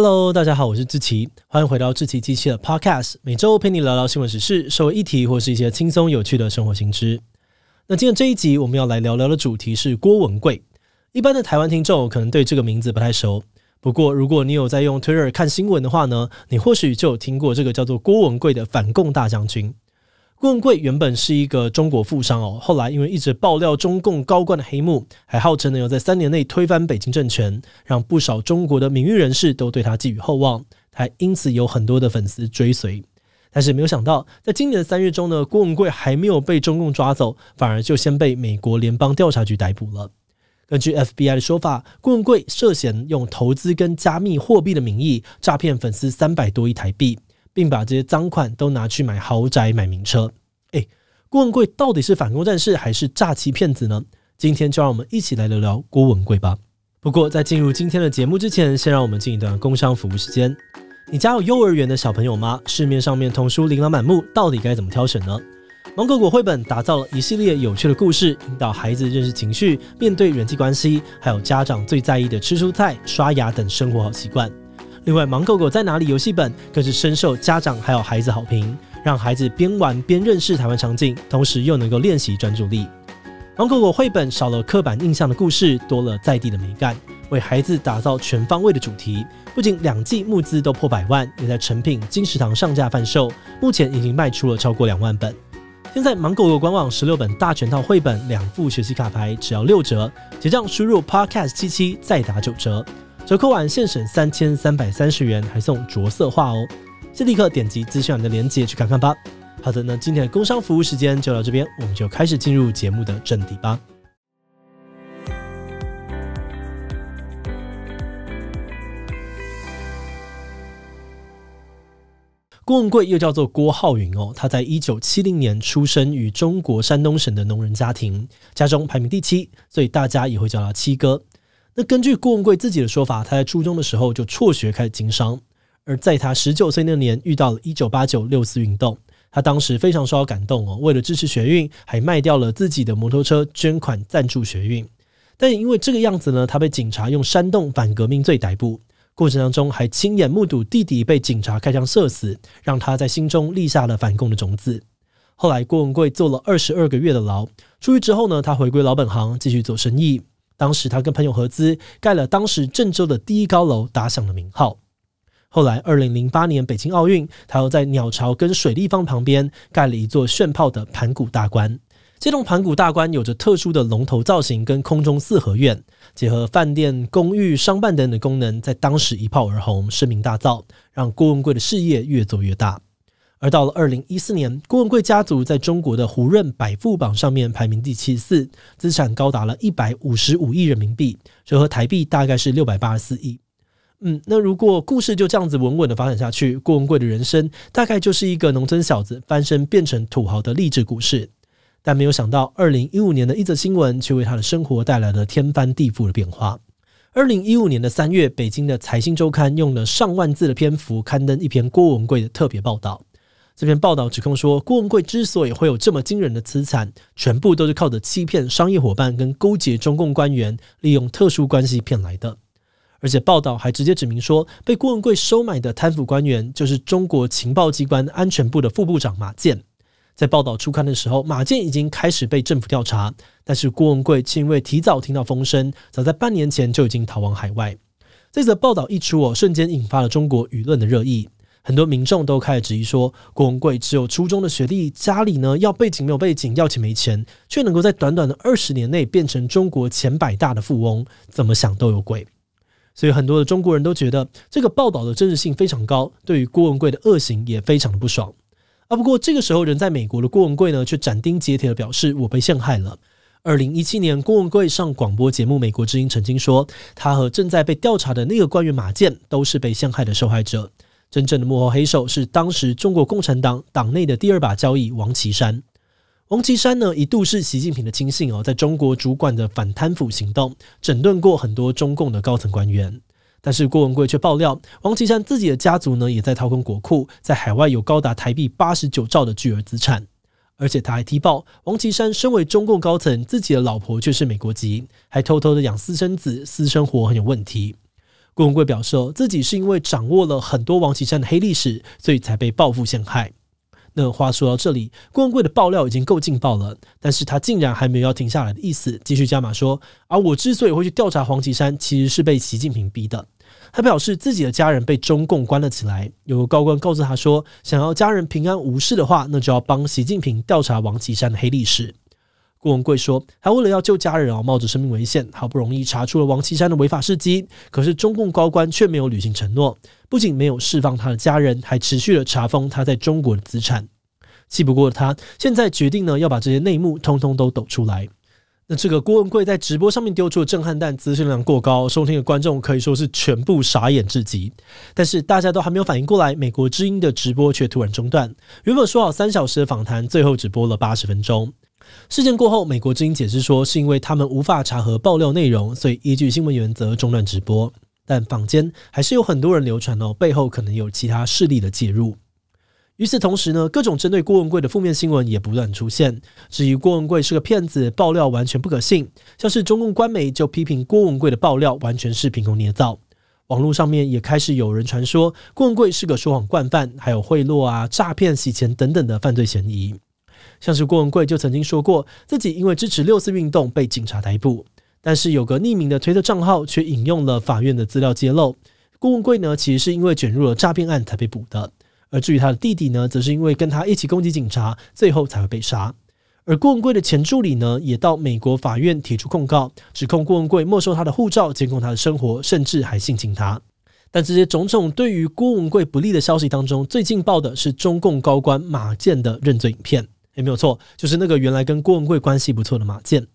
Hello，大家好，我是志奇，欢迎回到志奇机器的 Podcast，每周陪你聊聊新闻时事、社会议题或是一些轻松有趣的生活新知。那今天这一集我们要来聊聊的主题是郭文贵。一般的台湾听众可能对这个名字不太熟，不过如果你有在用 Twitter 看新闻的话呢，你或许就有听过这个叫做郭文贵的反共大将军。郭文贵原本是一个中国富商哦，后来因为一直爆料中共高官的黑幕，还号称能有在三年内推翻北京政权，让不少中国的名誉人士都对他寄予厚望，还因此有很多的粉丝追随。但是没有想到，在今年的三月中呢，郭文贵还没有被中共抓走，反而就先被美国联邦调查局逮捕了。根据 FBI 的说法，郭文贵涉嫌用投资跟加密货币的名义诈骗粉丝三百多亿台币。并把这些赃款都拿去买豪宅、买名车。哎，郭文贵到底是反攻战士还是诈欺骗子呢？今天就让我们一起来聊聊郭文贵吧。不过在进入今天的节目之前，先让我们进一段工商服务时间。你家有幼儿园的小朋友吗？市面上面童书琳琅满目，到底该怎么挑选呢？芒果果绘本打造了一系列有趣的故事，引导孩子认识情绪、面对人际关系，还有家长最在意的吃蔬菜、刷牙等生活好习惯。另外，芒果狗在哪里游戏本更是深受家长还有孩子好评，让孩子边玩边认识台湾场景，同时又能够练习专注力。芒果狗》绘本少了刻板印象的故事，多了在地的美感，为孩子打造全方位的主题。不仅两季募资都破百万，也在成品金食堂上架贩售，目前已经卖出了超过两万本。现在芒果狗官网十六本大全套绘本两副学习卡牌只要六折，结账输入 podcast 七七再打九折。折扣完现省三千三百三十元，还送着色画哦！先立刻点击资讯栏的链接去看看吧。好的，那今天的工商服务时间就到这边，我们就开始进入节目的正题吧。郭文贵又叫做郭浩云哦，他在一九七零年出生于中国山东省的农人家庭，家中排名第七，所以大家也会叫他七哥。那根据郭文贵自己的说法，他在初中的时候就辍学开始经商，而在他十九岁那年遇到了一九八九六四运动，他当时非常受到感动哦，为了支持学运，还卖掉了自己的摩托车捐款赞助学运。但也因为这个样子呢，他被警察用煽动反革命罪逮捕，过程当中还亲眼目睹弟弟被警察开枪射死，让他在心中立下了反共的种子。后来郭文贵坐了二十二个月的牢，出狱之后呢，他回归老本行继续做生意。当时他跟朋友合资盖了当时郑州的第一高楼，打响了名号。后来，二零零八年北京奥运，他又在鸟巢跟水立方旁边盖了一座炫炮的盘古大观。这栋盘古大观有着特殊的龙头造型，跟空中四合院结合，饭店、公寓、商办等等功能，在当时一炮而红，声名大噪，让郭文贵的事业越做越大。而到了二零一四年，郭文贵家族在中国的胡润百富榜上面排名第七十四，资产高达了一百五十五亿人民币，折合台币大概是六百八十四亿。嗯，那如果故事就这样子稳稳的发展下去，郭文贵的人生大概就是一个农村小子翻身变成土豪的励志故事。但没有想到，二零一五年的一则新闻却为他的生活带来了天翻地覆的变化。二零一五年的三月，北京的财新周刊用了上万字的篇幅刊登一篇郭文贵的特别报道。这篇报道指控说，郭文贵之所以会有这么惊人的资产，全部都是靠着欺骗商业伙伴跟勾结中共官员，利用特殊关系骗来的。而且报道还直接指明说，被郭文贵收买的贪腐官员就是中国情报机关安全部的副部长马建。在报道初刊的时候，马建已经开始被政府调查，但是郭文贵却因为提早听到风声，早在半年前就已经逃往海外。这则报道一出哦，瞬间引发了中国舆论的热议。很多民众都开始质疑说，郭文贵只有初中的学历，家里呢要背景没有背景，要钱没钱，却能够在短短的二十年内变成中国前百大的富翁，怎么想都有鬼。所以很多的中国人都觉得这个报道的真实性非常高，对于郭文贵的恶行也非常的不爽。啊，不过这个时候，人在美国的郭文贵呢，却斩钉截铁的表示：“我被陷害了。”二零一七年，郭文贵上广播节目《美国之音》，曾经说他和正在被调查的那个官员马建都是被陷害的受害者。真正的幕后黑手是当时中国共产党党内的第二把交椅王岐山。王岐山呢一度是习近平的亲信哦，在中国主管的反贪腐行动，整顿过很多中共的高层官员。但是郭文贵却爆料，王岐山自己的家族呢也在掏空国库，在海外有高达台币八十九兆的巨额资产。而且他还踢爆，王岐山身为中共高层，自己的老婆却是美国籍，还偷偷的养私生子，私生活很有问题。郭文贵表示，自己是因为掌握了很多王岐山的黑历史，所以才被报复陷害。那话说到这里，郭文贵的爆料已经够劲爆了，但是他竟然还没有要停下来的意思，继续加码说，而我之所以会去调查王岐山，其实是被习近平逼的。他表示，自己的家人被中共关了起来，有个高官告诉他说，想要家人平安无事的话，那就要帮习近平调查王岐山的黑历史。郭文贵说：“他为了要救家人而冒着生命危险，好不容易查出了王岐山的违法事迹，可是中共高官却没有履行承诺，不仅没有释放他的家人，还持续的查封他在中国的资产。气不过他，现在决定呢，要把这些内幕通通都抖出来。”那这个郭文贵在直播上面丢出的震撼弹，资讯量过高，收听的观众可以说是全部傻眼至极。但是大家都还没有反应过来，美国之音的直播却突然中断。原本说好三小时的访谈，最后只播了八十分钟。事件过后，美国之音解释说，是因为他们无法查核爆料内容，所以依据新闻原则中断直播。但坊间还是有很多人流传哦，背后可能有其他势力的介入。与此同时呢，各种针对郭文贵的负面新闻也不断出现。至于郭文贵是个骗子，爆料完全不可信。像是中共官媒就批评郭文贵的爆料完全是凭空捏造。网络上面也开始有人传说郭文贵是个说谎惯犯，还有贿赂啊、诈骗、洗钱等等的犯罪嫌疑。像是郭文贵就曾经说过自己因为支持六四运动被警察逮捕，但是有个匿名的推特账号却引用了法院的资料揭露，郭文贵呢其实是因为卷入了诈骗案才被捕的。而至于他的弟弟呢，则是因为跟他一起攻击警察，最后才会被杀。而郭文贵的前助理呢，也到美国法院提出控告，指控郭文贵没收他的护照，监控他的生活，甚至还性侵他。但这些种种对于郭文贵不利的消息当中，最劲爆的是中共高官马建的认罪影片。也没有错，就是那个原来跟郭文贵关系不错的马建。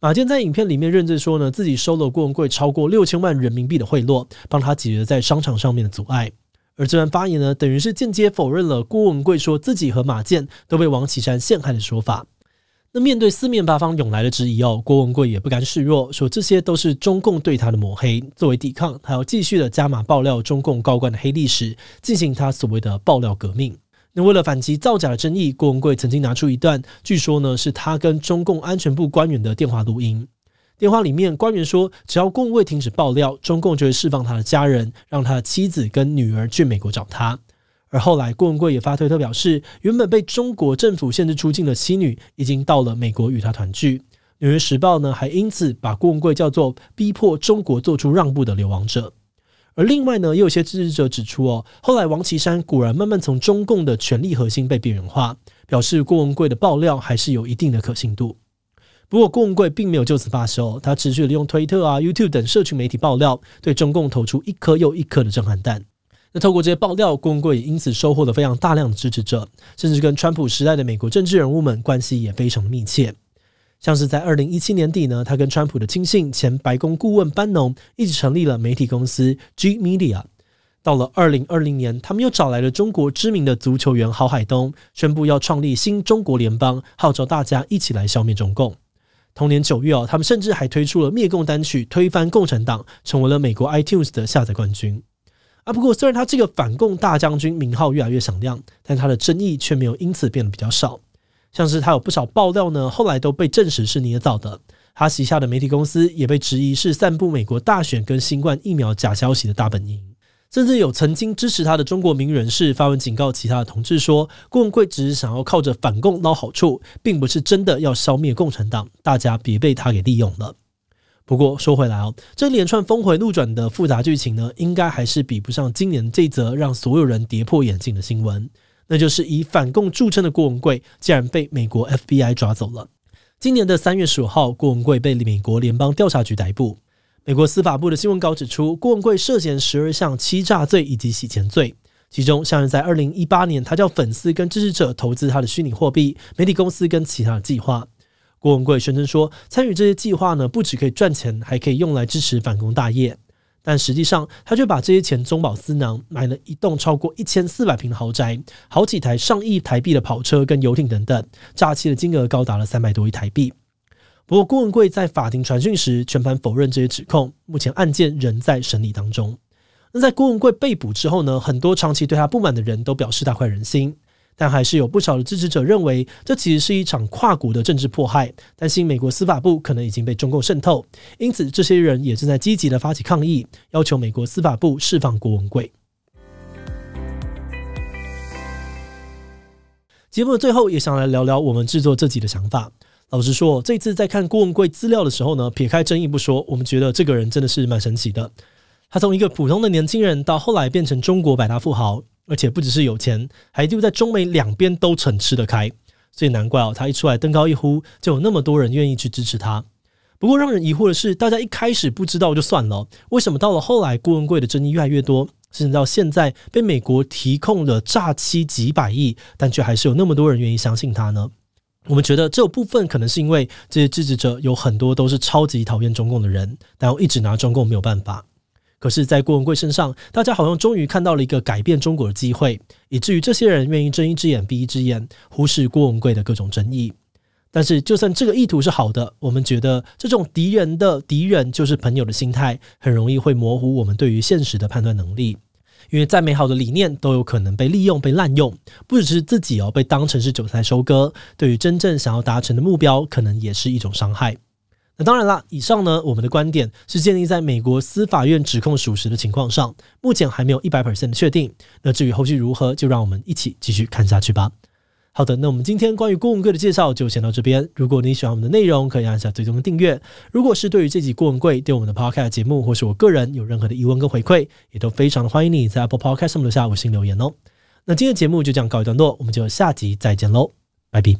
马建在影片里面认罪说呢，自己收了郭文贵超过六千万人民币的贿赂，帮他解决在商场上面的阻碍。而这番发言呢，等于是间接否认了郭文贵说自己和马建都被王岐山陷害的说法。那面对四面八方涌来的质疑哦，郭文贵也不甘示弱，说这些都是中共对他的抹黑。作为抵抗，他要继续的加码爆料中共高官的黑历史，进行他所谓的爆料革命。那为了反击造假的争议，郭文贵曾经拿出一段据说呢是他跟中共安全部官员的电话录音。电话里面，官员说：“只要顾文贵停止爆料，中共就会释放他的家人，让他的妻子跟女儿去美国找他。”而后来，顾文贵也发推特表示，原本被中国政府限制出境的妻女已经到了美国与他团聚。《纽约时报》呢还因此把顾文贵叫做“逼迫中国做出让步的流亡者”。而另外呢，也有些支持者指出哦，后来王岐山果然慢慢从中共的权力核心被边缘化，表示顾文贵的爆料还是有一定的可信度。不过，郭文贵并没有就此罢休，他持续利用推特啊、YouTube 等社群媒体爆料，对中共投出一颗又一颗的震撼弹。那透过这些爆料，郭文贵也因此收获了非常大量的支持者，甚至跟川普时代的美国政治人物们关系也非常密切。像是在二零一七年底呢，他跟川普的亲信、前白宫顾问班农一起成立了媒体公司 G Media。到了二零二零年，他们又找来了中国知名的足球员郝海东，宣布要创立新中国联邦，号召大家一起来消灭中共。同年九月哦，他们甚至还推出了灭共单曲，推翻共产党，成为了美国 iTunes 的下载冠军。啊，不过虽然他这个反共大将军名号越来越响亮，但他的争议却没有因此变得比较少。像是他有不少爆料呢，后来都被证实是捏造的。他旗下的媒体公司也被质疑是散布美国大选跟新冠疫苗假消息的大本营。甚至有曾经支持他的中国名人士发文警告其他的同志说，郭文贵只是想要靠着反共捞好处，并不是真的要消灭共产党，大家别被他给利用了。不过说回来哦，这连串峰回路转的复杂剧情呢，应该还是比不上今年这则让所有人跌破眼镜的新闻，那就是以反共著称的郭文贵竟然被美国 FBI 抓走了。今年的三月十五号，郭文贵被美国联邦调查局逮捕。美国司法部的新闻稿指出，郭文贵涉嫌十二项欺诈罪以及洗钱罪。其中，像是在二零一八年，他叫粉丝跟支持者投资他的虚拟货币、媒体公司跟其他的计划。郭文贵宣称说，参与这些计划呢，不只可以赚钱，还可以用来支持反攻大业。但实际上，他却把这些钱中饱私囊，买了一栋超过一千四百平的豪宅，好几台上亿台币的跑车跟游艇等等，诈欺的金额高达了三百多亿台币。不过，郭文贵在法庭传讯时全盘否认这些指控。目前案件仍在审理当中。那在郭文贵被捕之后呢？很多长期对他不满的人都表示大快人心，但还是有不少的支持者认为，这其实是一场跨国的政治迫害，担心美国司法部可能已经被中共渗透。因此，这些人也正在积极的发起抗议，要求美国司法部释放郭文贵。节目的最后，也想来聊聊我们制作这集的想法。老实说，这次在看郭文贵资料的时候呢，撇开争议不说，我们觉得这个人真的是蛮神奇的。他从一个普通的年轻人，到后来变成中国百大富豪，而且不只是有钱，还就在中美两边都很吃得开。所以难怪哦，他一出来登高一呼，就有那么多人愿意去支持他。不过让人疑惑的是，大家一开始不知道就算了，为什么到了后来，郭文贵的争议越来越多，甚至到现在被美国提控了诈欺几百亿，但却还是有那么多人愿意相信他呢？我们觉得这部分可能是因为这些支持者有很多都是超级讨厌中共的人，然后一直拿中共没有办法。可是，在郭文贵身上，大家好像终于看到了一个改变中国的机会，以至于这些人愿意睁一只眼闭一只眼，忽视郭文贵的各种争议。但是，就算这个意图是好的，我们觉得这种敌人的敌人就是朋友的心态，很容易会模糊我们对于现实的判断能力。因为再美好的理念都有可能被利用、被滥用，不只是自己哦被当成是韭菜收割，对于真正想要达成的目标，可能也是一种伤害。那当然啦，以上呢，我们的观点是建立在美国司法院指控属实的情况上，目前还没有一百 percent 的确定。那至于后续如何，就让我们一起继续看下去吧。好的，那我们今天关于顾文柜的介绍就先到这边。如果你喜欢我们的内容，可以按下最终的订阅。如果是对于这集顾文柜对我们的 Podcast 节目，或是我个人有任何的疑问跟回馈，也都非常的欢迎你在 Apple Podcast 上面留下五星留言哦。那今天节目就这样告一段落，我们就下集再见喽，拜拜。